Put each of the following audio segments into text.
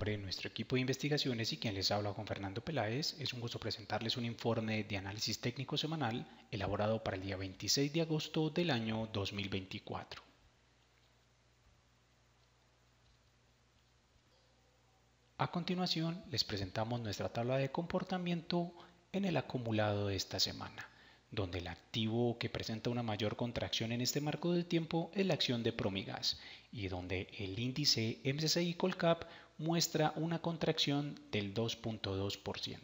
nuestro equipo de investigaciones y quien les habla con Fernando Peláez, es un gusto presentarles un informe de análisis técnico semanal elaborado para el día 26 de agosto del año 2024. A continuación les presentamos nuestra tabla de comportamiento en el acumulado de esta semana donde el activo que presenta una mayor contracción en este marco del tiempo es la acción de Promigas y donde el índice MSCI Colcap muestra una contracción del 2.2%.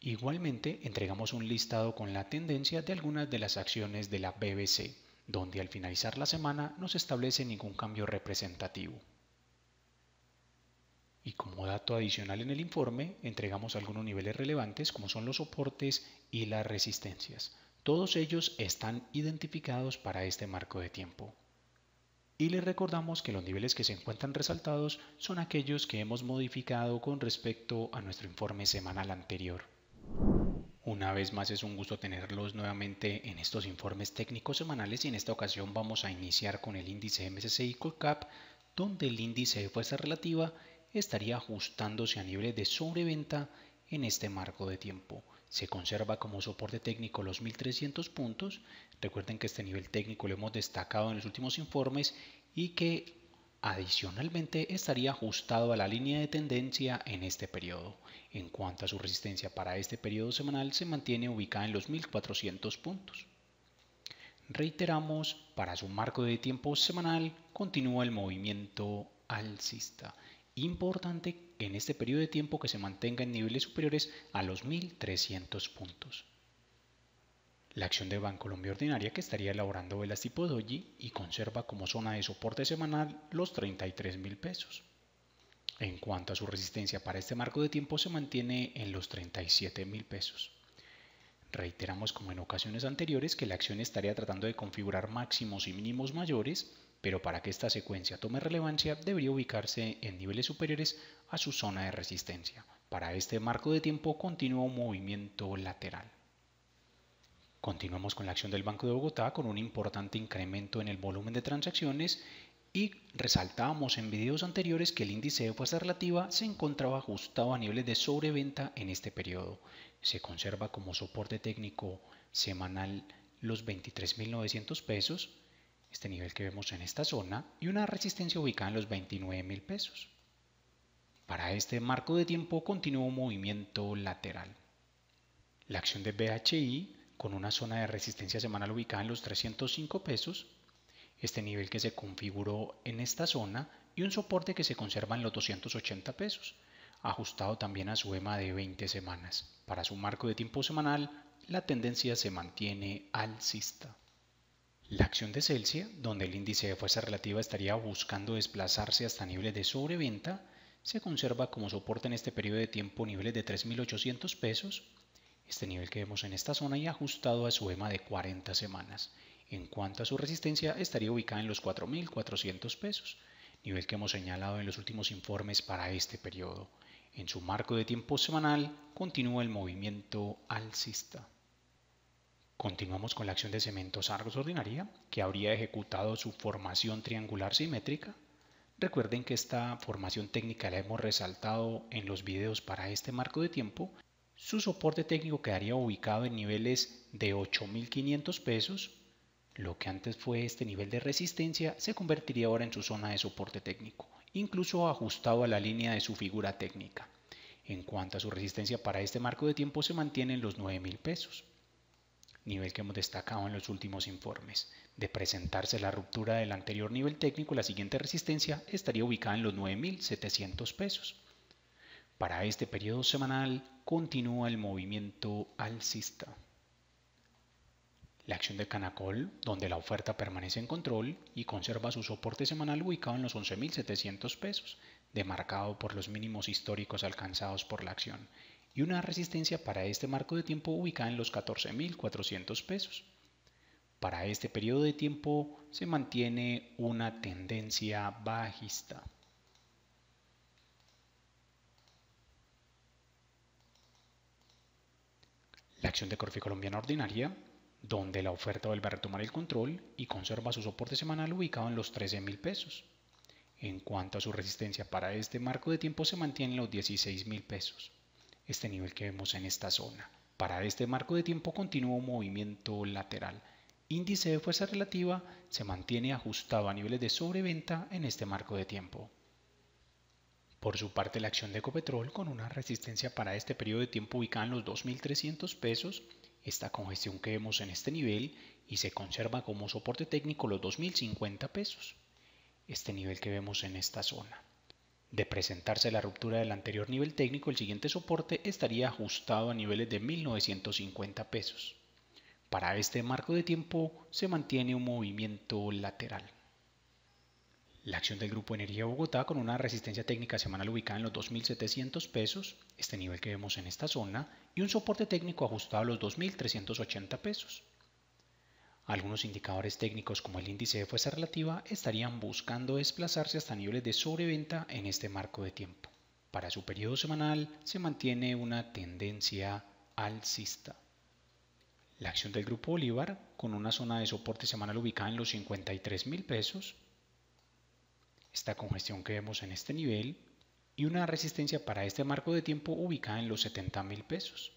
Igualmente, entregamos un listado con la tendencia de algunas de las acciones de la BBC, donde al finalizar la semana no se establece ningún cambio representativo. Y como dato adicional en el informe, entregamos algunos niveles relevantes como son los soportes y las resistencias. Todos ellos están identificados para este marco de tiempo. Y les recordamos que los niveles que se encuentran resaltados son aquellos que hemos modificado con respecto a nuestro informe semanal anterior. Una vez más es un gusto tenerlos nuevamente en estos informes técnicos semanales y en esta ocasión vamos a iniciar con el índice MSCI CoCap, donde el índice de fuerza relativa estaría ajustándose a nivel de sobreventa en este marco de tiempo. Se conserva como soporte técnico los 1300 puntos. Recuerden que este nivel técnico lo hemos destacado en los últimos informes y que adicionalmente estaría ajustado a la línea de tendencia en este periodo. En cuanto a su resistencia para este periodo semanal se mantiene ubicada en los 1400 puntos. Reiteramos, para su marco de tiempo semanal continúa el movimiento alcista importante en este periodo de tiempo que se mantenga en niveles superiores a los 1.300 puntos. La acción de Banco Colombia Ordinaria que estaría elaborando velas tipo doji y conserva como zona de soporte semanal los 33.000 pesos. En cuanto a su resistencia para este marco de tiempo se mantiene en los 37.000 pesos. Reiteramos como en ocasiones anteriores que la acción estaría tratando de configurar máximos y mínimos mayores pero para que esta secuencia tome relevancia debería ubicarse en niveles superiores a su zona de resistencia. Para este marco de tiempo continúa un movimiento lateral. Continuamos con la acción del Banco de Bogotá con un importante incremento en el volumen de transacciones y resaltábamos en videos anteriores que el índice de fuerza relativa se encontraba ajustado a niveles de sobreventa en este periodo. Se conserva como soporte técnico semanal los 23.900 pesos, este nivel que vemos en esta zona, y una resistencia ubicada en los 29 mil pesos. Para este marco de tiempo un movimiento lateral. La acción de BHI con una zona de resistencia semanal ubicada en los 305 pesos, este nivel que se configuró en esta zona y un soporte que se conserva en los 280 pesos, ajustado también a su EMA de 20 semanas. Para su marco de tiempo semanal, la tendencia se mantiene alcista. La acción de Celsius, donde el índice de fuerza relativa estaría buscando desplazarse hasta niveles de sobreventa, se conserva como soporte en este periodo de tiempo niveles de 3.800 pesos, este nivel que vemos en esta zona y ajustado a su EMA de 40 semanas. En cuanto a su resistencia, estaría ubicada en los 4.400 pesos, nivel que hemos señalado en los últimos informes para este periodo. En su marco de tiempo semanal continúa el movimiento alcista. Continuamos con la acción de cementos Argos ordinaria, que habría ejecutado su formación triangular simétrica. Recuerden que esta formación técnica la hemos resaltado en los videos para este marco de tiempo. Su soporte técnico quedaría ubicado en niveles de 8.500 pesos. Lo que antes fue este nivel de resistencia se convertiría ahora en su zona de soporte técnico, incluso ajustado a la línea de su figura técnica. En cuanto a su resistencia para este marco de tiempo se mantiene en los 9.000 pesos nivel que hemos destacado en los últimos informes. De presentarse la ruptura del anterior nivel técnico, la siguiente resistencia estaría ubicada en los 9.700 pesos. Para este periodo semanal continúa el movimiento alcista. La acción de Canacol, donde la oferta permanece en control y conserva su soporte semanal ubicado en los 11.700 pesos, demarcado por los mínimos históricos alcanzados por la acción y una resistencia para este marco de tiempo ubicada en los 14.400 pesos. Para este periodo de tiempo se mantiene una tendencia bajista. La acción de Corfi Colombiana Ordinaria, donde la oferta vuelve a retomar el control y conserva su soporte semanal ubicado en los 13,000 pesos. En cuanto a su resistencia para este marco de tiempo se mantiene en los 16,000 pesos este nivel que vemos en esta zona. Para este marco de tiempo continuo movimiento lateral. Índice de fuerza relativa se mantiene ajustado a niveles de sobreventa en este marco de tiempo. Por su parte, la acción de Ecopetrol, con una resistencia para este periodo de tiempo ubicada en los 2.300 pesos, esta congestión que vemos en este nivel y se conserva como soporte técnico los 2.050 pesos, este nivel que vemos en esta zona. De presentarse la ruptura del anterior nivel técnico, el siguiente soporte estaría ajustado a niveles de 1950 pesos. Para este marco de tiempo se mantiene un movimiento lateral. La acción del Grupo Energía Bogotá con una resistencia técnica semanal ubicada en los 2.700 pesos, este nivel que vemos en esta zona, y un soporte técnico ajustado a los 2.380 pesos. Algunos indicadores técnicos como el índice de fuerza relativa estarían buscando desplazarse hasta niveles de sobreventa en este marco de tiempo. Para su periodo semanal se mantiene una tendencia alcista. La acción del Grupo Bolívar, con una zona de soporte semanal ubicada en los 53 mil pesos, esta congestión que vemos en este nivel y una resistencia para este marco de tiempo ubicada en los 70 mil pesos,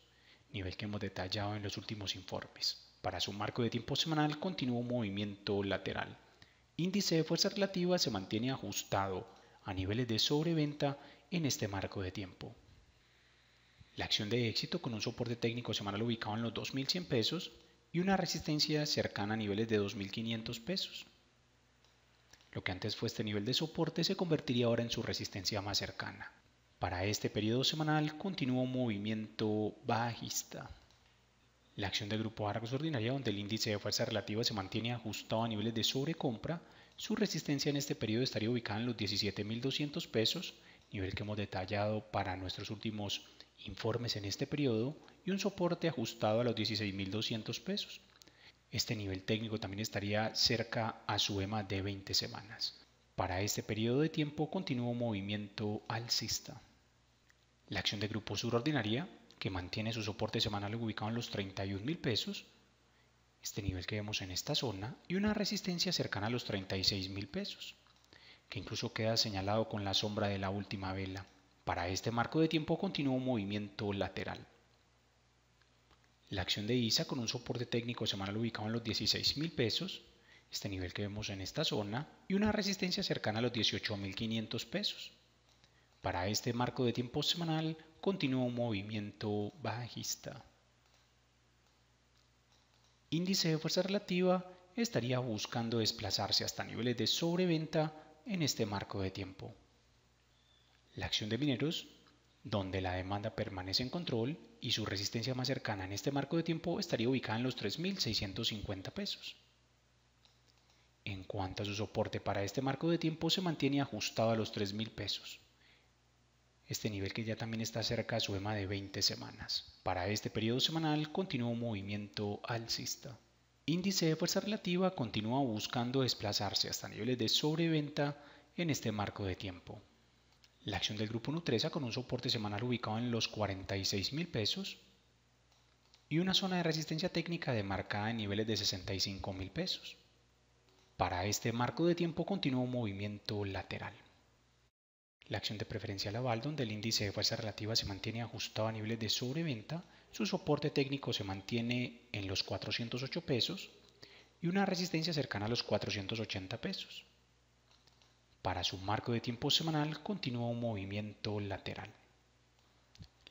nivel que hemos detallado en los últimos informes. Para su marco de tiempo semanal continúa un movimiento lateral. Índice de fuerza relativa se mantiene ajustado a niveles de sobreventa en este marco de tiempo. La acción de éxito con un soporte técnico semanal ubicado en los 2.100 pesos y una resistencia cercana a niveles de 2.500 pesos. Lo que antes fue este nivel de soporte se convertiría ahora en su resistencia más cercana. Para este periodo semanal continúa un movimiento bajista la acción de grupo argos ordinaria donde el índice de fuerza relativa se mantiene ajustado a niveles de sobrecompra, su resistencia en este periodo estaría ubicada en los 17.200 pesos, nivel que hemos detallado para nuestros últimos informes en este periodo, y un soporte ajustado a los 16.200 pesos. Este nivel técnico también estaría cerca a su EMA de 20 semanas. Para este periodo de tiempo continúa un movimiento alcista. La acción de grupo surordinaria que mantiene su soporte semanal ubicado en los 31 mil pesos, este nivel que vemos en esta zona, y una resistencia cercana a los 36 mil pesos, que incluso queda señalado con la sombra de la última vela. Para este marco de tiempo continúa un movimiento lateral. La acción de ISA con un soporte técnico semanal ubicado en los 16 mil pesos, este nivel que vemos en esta zona, y una resistencia cercana a los 18 mil 500 pesos para este marco de tiempo semanal continúa un movimiento bajista. Índice de fuerza relativa estaría buscando desplazarse hasta niveles de sobreventa en este marco de tiempo. La acción de mineros, donde la demanda permanece en control y su resistencia más cercana en este marco de tiempo estaría ubicada en los 3.650 pesos. En cuanto a su soporte para este marco de tiempo se mantiene ajustado a los 3.000 pesos este nivel que ya también está cerca a su de 20 semanas. Para este periodo semanal continúa un movimiento alcista. Índice de fuerza relativa continúa buscando desplazarse hasta niveles de sobreventa en este marco de tiempo. La acción del grupo Nutresa con un soporte semanal ubicado en los 46 mil pesos y una zona de resistencia técnica demarcada en niveles de 65 mil pesos. Para este marco de tiempo continúa un movimiento lateral la acción de preferencia aval donde el índice de fuerza relativa se mantiene ajustado a niveles de sobreventa, su soporte técnico se mantiene en los 408 pesos y una resistencia cercana a los 480 pesos. Para su marco de tiempo semanal continúa un movimiento lateral.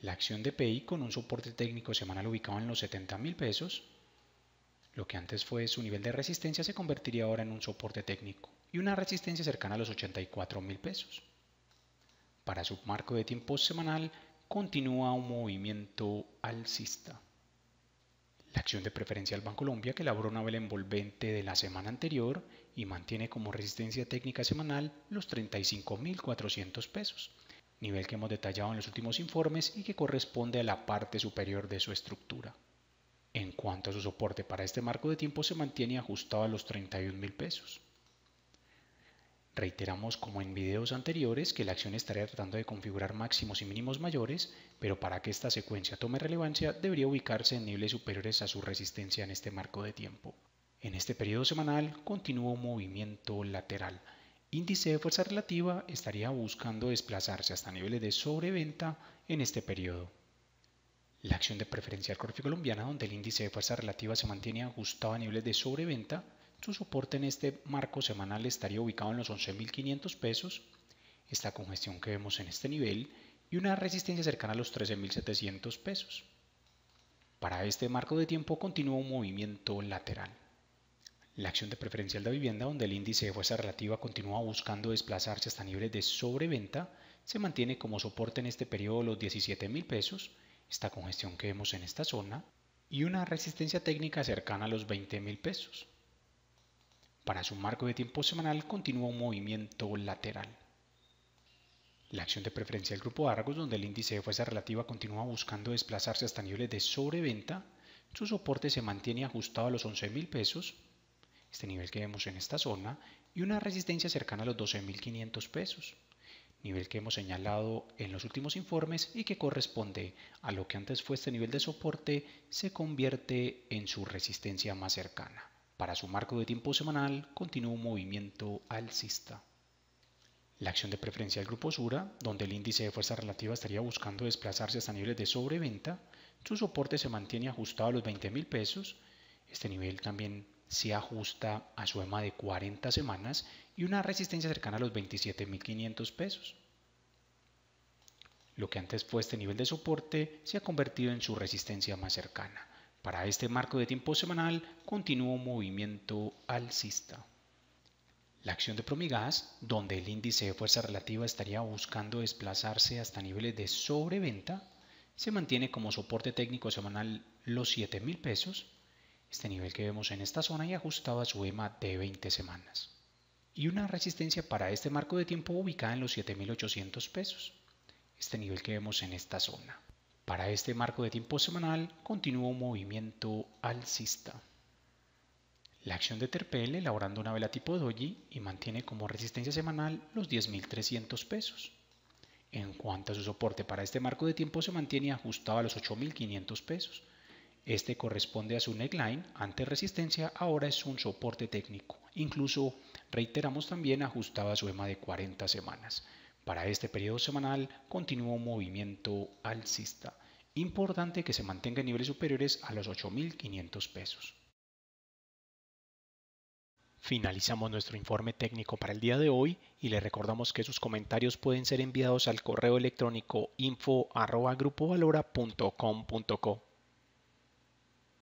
La acción de PI con un soporte técnico semanal ubicado en los 70 mil pesos, lo que antes fue su nivel de resistencia se convertiría ahora en un soporte técnico y una resistencia cercana a los 84 mil pesos. Para su marco de tiempo semanal, continúa un movimiento alcista. La acción de preferencia al Colombia que elaboró una vela envolvente de la semana anterior y mantiene como resistencia técnica semanal los 35.400 pesos, nivel que hemos detallado en los últimos informes y que corresponde a la parte superior de su estructura. En cuanto a su soporte para este marco de tiempo, se mantiene ajustado a los 31.000 pesos. Reiteramos como en videos anteriores que la acción estaría tratando de configurar máximos y mínimos mayores, pero para que esta secuencia tome relevancia debería ubicarse en niveles superiores a su resistencia en este marco de tiempo. En este periodo semanal un movimiento lateral. Índice de fuerza relativa estaría buscando desplazarse hasta niveles de sobreventa en este periodo. La acción de preferencia al corte colombiana, donde el índice de fuerza relativa se mantiene ajustado a niveles de sobreventa, su soporte en este marco semanal estaría ubicado en los 11.500 pesos, esta congestión que vemos en este nivel y una resistencia cercana a los 13.700 pesos. Para este marco de tiempo continúa un movimiento lateral. La acción de preferencial de vivienda, donde el índice de fuerza relativa continúa buscando desplazarse hasta niveles de sobreventa, se mantiene como soporte en este periodo los 17.000 pesos, esta congestión que vemos en esta zona, y una resistencia técnica cercana a los 20.000 pesos. Para su marco de tiempo semanal continúa un movimiento lateral. La acción de preferencia del grupo Argos, donde el índice de fuerza relativa continúa buscando desplazarse hasta niveles de sobreventa, su soporte se mantiene ajustado a los 11.000 pesos, este nivel que vemos en esta zona, y una resistencia cercana a los 12.500 pesos, nivel que hemos señalado en los últimos informes y que corresponde a lo que antes fue este nivel de soporte, se convierte en su resistencia más cercana. Para su marco de tiempo semanal, continúa un movimiento alcista. La acción de preferencia del grupo Sura, donde el índice de fuerza relativa estaría buscando desplazarse hasta niveles de sobreventa, su soporte se mantiene ajustado a los 20.000 pesos. Este nivel también se ajusta a su EMA de 40 semanas y una resistencia cercana a los 27.500 pesos. Lo que antes fue este nivel de soporte se ha convertido en su resistencia más cercana. Para este marco de tiempo semanal continúa un movimiento alcista. La acción de Promigas, donde el índice de fuerza relativa estaría buscando desplazarse hasta niveles de sobreventa, se mantiene como soporte técnico semanal los 7,000 pesos, este nivel que vemos en esta zona y ajustado a su EMA de 20 semanas. Y una resistencia para este marco de tiempo ubicada en los 7.800 pesos, este nivel que vemos en esta zona. Para este marco de tiempo semanal continúa un movimiento alcista. La acción de Terpel elaborando una vela tipo doji y mantiene como resistencia semanal los 10.300 pesos. En cuanto a su soporte para este marco de tiempo se mantiene ajustado a los 8.500 pesos. Este corresponde a su neckline, antes resistencia ahora es un soporte técnico, incluso reiteramos también ajustado a su EMA de 40 semanas. Para este periodo semanal continúa un movimiento alcista. Importante que se mantenga en niveles superiores a los 8.500 pesos. Finalizamos nuestro informe técnico para el día de hoy y le recordamos que sus comentarios pueden ser enviados al correo electrónico info.grupovalora.com.co.